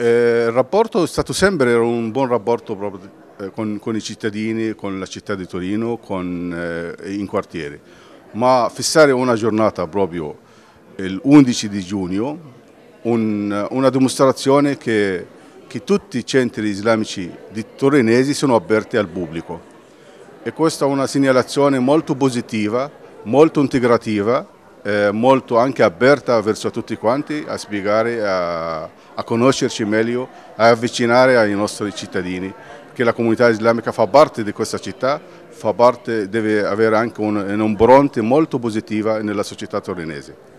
Eh, il rapporto è stato sempre un buon rapporto proprio, eh, con, con, i cittadini, con la città di Torino, con, eh, in quartiere, ma fissare una giornata proprio eh, l'11 di giugno, un, una dimostrazione che, che, tutti i centri islamici di torinesi sono aperti al pubblico e questa è una segnalazione molto positiva, molto integrativa eh, molto anche aperta verso tutti quanti a spiegare, a, a conoscerci meglio, a avvicinare ai nostri cittadini che la comunità islamica fa parte di questa città, fa parte, deve avere anche un'impronta un molto positiva nella società torinese.